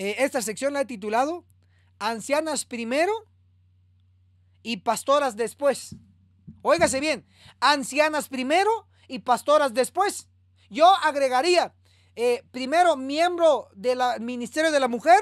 Eh, esta sección la he titulado Ancianas primero y pastoras después. Óigase bien, ancianas primero y pastoras después. Yo agregaría, eh, primero, miembro del Ministerio de la Mujer,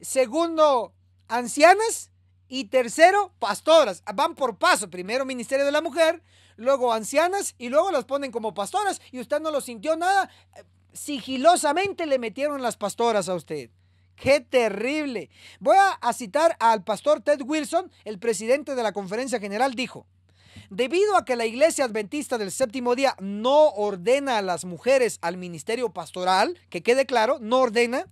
segundo, ancianas y tercero, pastoras. Van por paso, primero Ministerio de la Mujer, luego ancianas y luego las ponen como pastoras y usted no lo sintió nada. Eh, sigilosamente le metieron las pastoras a usted. Qué terrible. Voy a citar al pastor Ted Wilson, el presidente de la conferencia general, dijo, debido a que la iglesia adventista del séptimo día no ordena a las mujeres al ministerio pastoral, que quede claro, no ordena,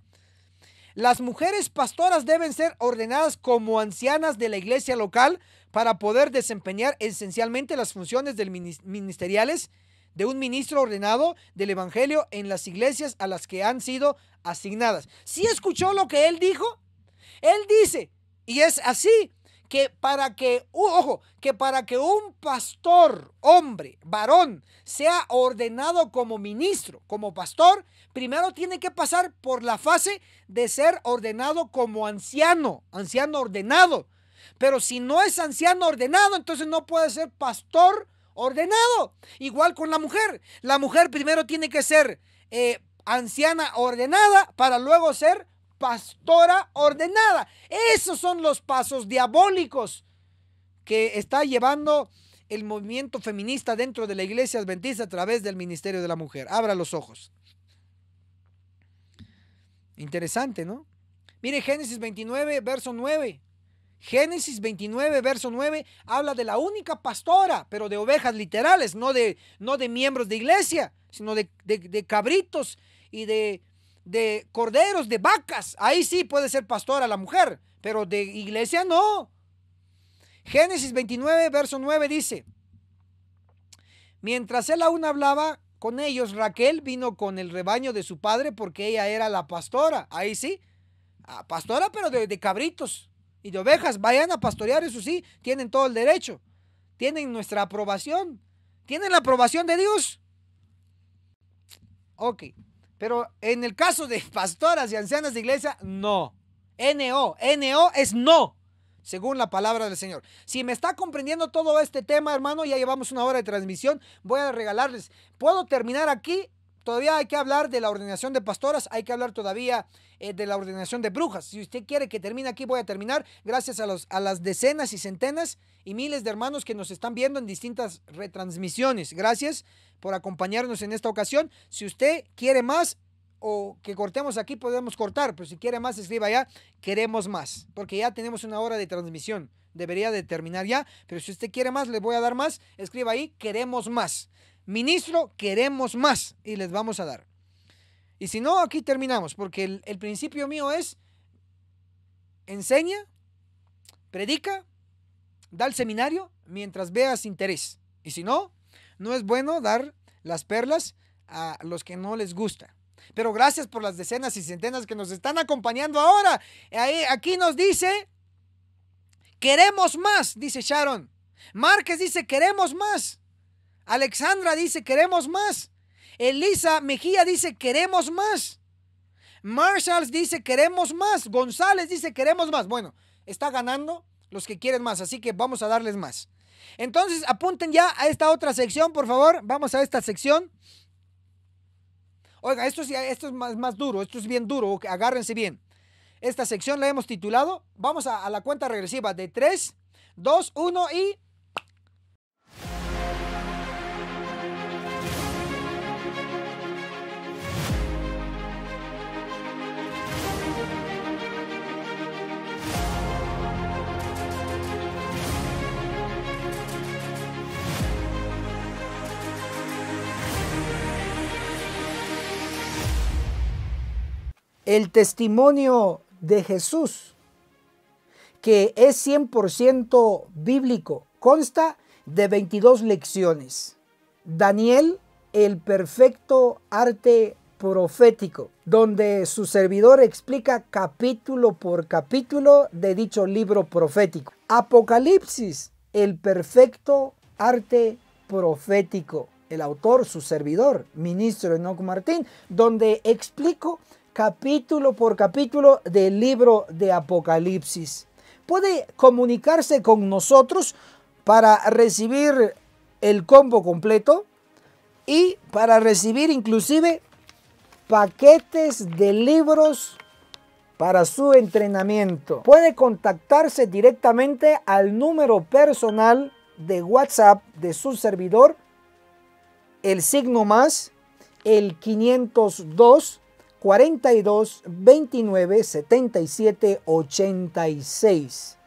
las mujeres pastoras deben ser ordenadas como ancianas de la iglesia local para poder desempeñar esencialmente las funciones del ministeriales de un ministro ordenado del Evangelio en las iglesias a las que han sido asignadas. ¿Sí escuchó lo que él dijo? Él dice, y es así, que para que, ojo, que para que un pastor, hombre, varón, sea ordenado como ministro, como pastor, primero tiene que pasar por la fase de ser ordenado como anciano, anciano ordenado. Pero si no es anciano ordenado, entonces no puede ser pastor ordenado. Igual con la mujer. La mujer primero tiene que ser eh, anciana ordenada para luego ser pastora ordenada. Esos son los pasos diabólicos que está llevando el movimiento feminista dentro de la iglesia adventista a través del Ministerio de la Mujer. Abra los ojos. Interesante, ¿no? Mire Génesis 29, verso 9. Génesis 29, verso 9, habla de la única pastora, pero de ovejas literales, no de, no de miembros de iglesia, sino de, cabritos y de, corderos, de vacas. Ahí sí puede ser pastora la mujer, pero de iglesia no. Génesis 29, verso 9 dice, mientras él aún hablaba con ellos, Raquel vino con el rebaño de su padre porque ella era la pastora. Ahí sí, ah, pastora, pero de, de cabritos y de ovejas, vayan a pastorear, eso sí, tienen todo el derecho, tienen nuestra aprobación, tienen la aprobación de Dios. Ok, pero en el caso de pastoras y ancianas de iglesia, no. NO, NO es no, según la palabra del Señor. Si me está comprendiendo todo este tema, hermano, ya llevamos una hora de transmisión, voy a regalarles. Puedo terminar aquí Todavía hay que hablar de la ordenación de pastoras, hay que hablar todavía eh, de la ordenación de brujas. Si usted quiere que termine aquí, voy a terminar. Gracias a, los, a las decenas y centenas y miles de hermanos que nos están viendo en distintas retransmisiones. Gracias por acompañarnos en esta ocasión. Si usted quiere más, o que cortemos aquí podemos cortar, pero si quiere más escriba ya, queremos más, porque ya tenemos una hora de transmisión, debería de terminar ya, pero si usted quiere más, le voy a dar más, escriba ahí, queremos más. Ministro, queremos más y les vamos a dar. Y si no, aquí terminamos, porque el, principio mío es enseña, predica, da el seminario mientras veas interés. Y si no, no es bueno dar las perlas a los que no les gusta. Pero gracias por las decenas y centenas que nos están acompañando ahora. Aquí nos dice, queremos más, dice Sharon. Márquez dice, queremos más. Alexandra dice, queremos más. Elisa Mejía dice, queremos más. Marshalls dice, queremos más. González dice, queremos más. Bueno, está ganando los que quieren más, así que vamos a darles más. Entonces, apunten ya a esta otra sección, por favor. Vamos a esta sección. Oiga, esto, es, esto es más, duro, esto es bien duro, agárrense bien. Esta sección la hemos titulado, vamos a, a la cuenta regresiva de 3, 2, 1 y... el testimonio de Jesús, que es 100% bíblico, consta de 22 lecciones. Daniel, el perfecto arte profético, donde su servidor explica capítulo por capítulo de dicho libro profético. Apocalipsis, el perfecto arte profético. El autor, su servidor, ministro Enoch Martín, donde explico capítulo por capítulo del libro de Apocalipsis. Puede comunicarse con nosotros para recibir el combo completo y para recibir inclusive paquetes de libros para su entrenamiento. Puede contactarse directamente al número personal de WhatsApp de su servidor, el signo más, el 502 42 29 77 86.